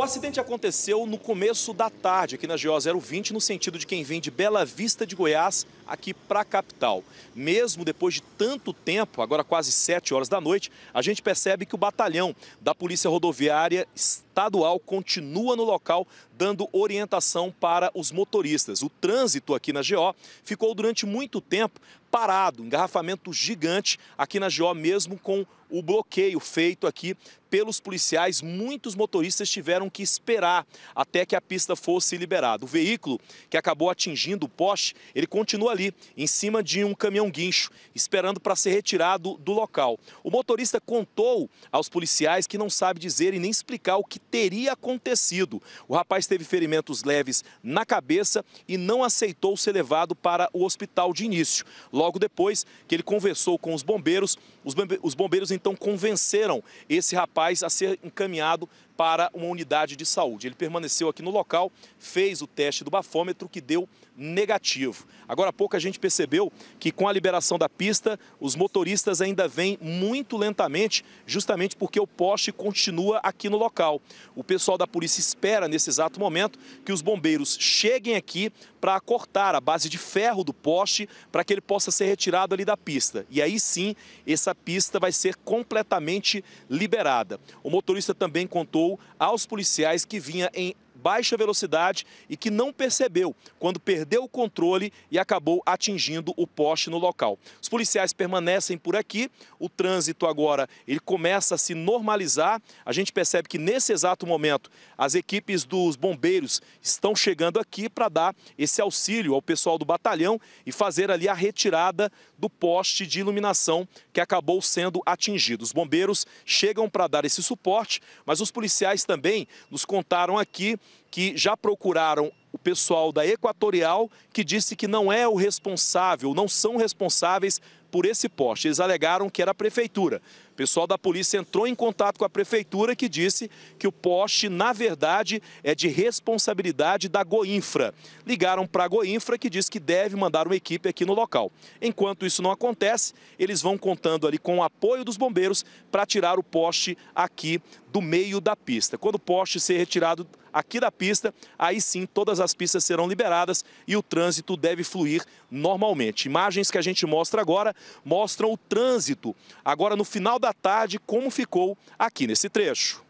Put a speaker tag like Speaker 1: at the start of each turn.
Speaker 1: O acidente aconteceu no começo da tarde, aqui na GO 020, no sentido de quem vem de Bela Vista de Goiás aqui para a capital. Mesmo depois de tanto tempo, agora quase 7 horas da noite, a gente percebe que o batalhão da Polícia Rodoviária está estadual continua no local dando orientação para os motoristas. O trânsito aqui na GO ficou durante muito tempo parado, engarrafamento gigante aqui na GO, mesmo com o bloqueio feito aqui pelos policiais. Muitos motoristas tiveram que esperar até que a pista fosse liberada. O veículo que acabou atingindo o poste, ele continua ali, em cima de um caminhão guincho, esperando para ser retirado do local. O motorista contou aos policiais que não sabe dizer e nem explicar o que teria acontecido. O rapaz teve ferimentos leves na cabeça e não aceitou ser levado para o hospital de início. Logo depois que ele conversou com os bombeiros, os bombeiros então convenceram esse rapaz a ser encaminhado para uma unidade de saúde. Ele permaneceu aqui no local, fez o teste do bafômetro que deu negativo. Agora há pouco a gente percebeu que com a liberação da pista, os motoristas ainda vêm muito lentamente, justamente porque o poste continua aqui no local. O pessoal da polícia espera nesse exato momento que os bombeiros cheguem aqui para cortar a base de ferro do poste para que ele possa ser retirado ali da pista. E aí sim, essa pista vai ser completamente liberada. O motorista também contou aos policiais que vinha em baixa velocidade e que não percebeu quando perdeu o controle e acabou atingindo o poste no local. Os policiais permanecem por aqui, o trânsito agora ele começa a se normalizar. A gente percebe que nesse exato momento as equipes dos bombeiros estão chegando aqui para dar esse auxílio ao pessoal do batalhão e fazer ali a retirada do poste de iluminação que acabou sendo atingido. Os bombeiros chegam para dar esse suporte, mas os policiais também nos contaram aqui que já procuraram o pessoal da Equatorial, que disse que não é o responsável, não são responsáveis por esse poste. Eles alegaram que era a prefeitura. O pessoal da polícia entrou em contato com a prefeitura que disse que o poste, na verdade, é de responsabilidade da Goinfra. Ligaram para a Goinfra que diz que deve mandar uma equipe aqui no local. Enquanto isso não acontece, eles vão contando ali com o apoio dos bombeiros para tirar o poste aqui do meio da pista. Quando o poste ser retirado aqui da pista, aí sim todas as pistas serão liberadas e o trânsito deve fluir normalmente. Imagens que a gente mostra agora mostram o trânsito agora no final da tarde, como ficou aqui nesse trecho.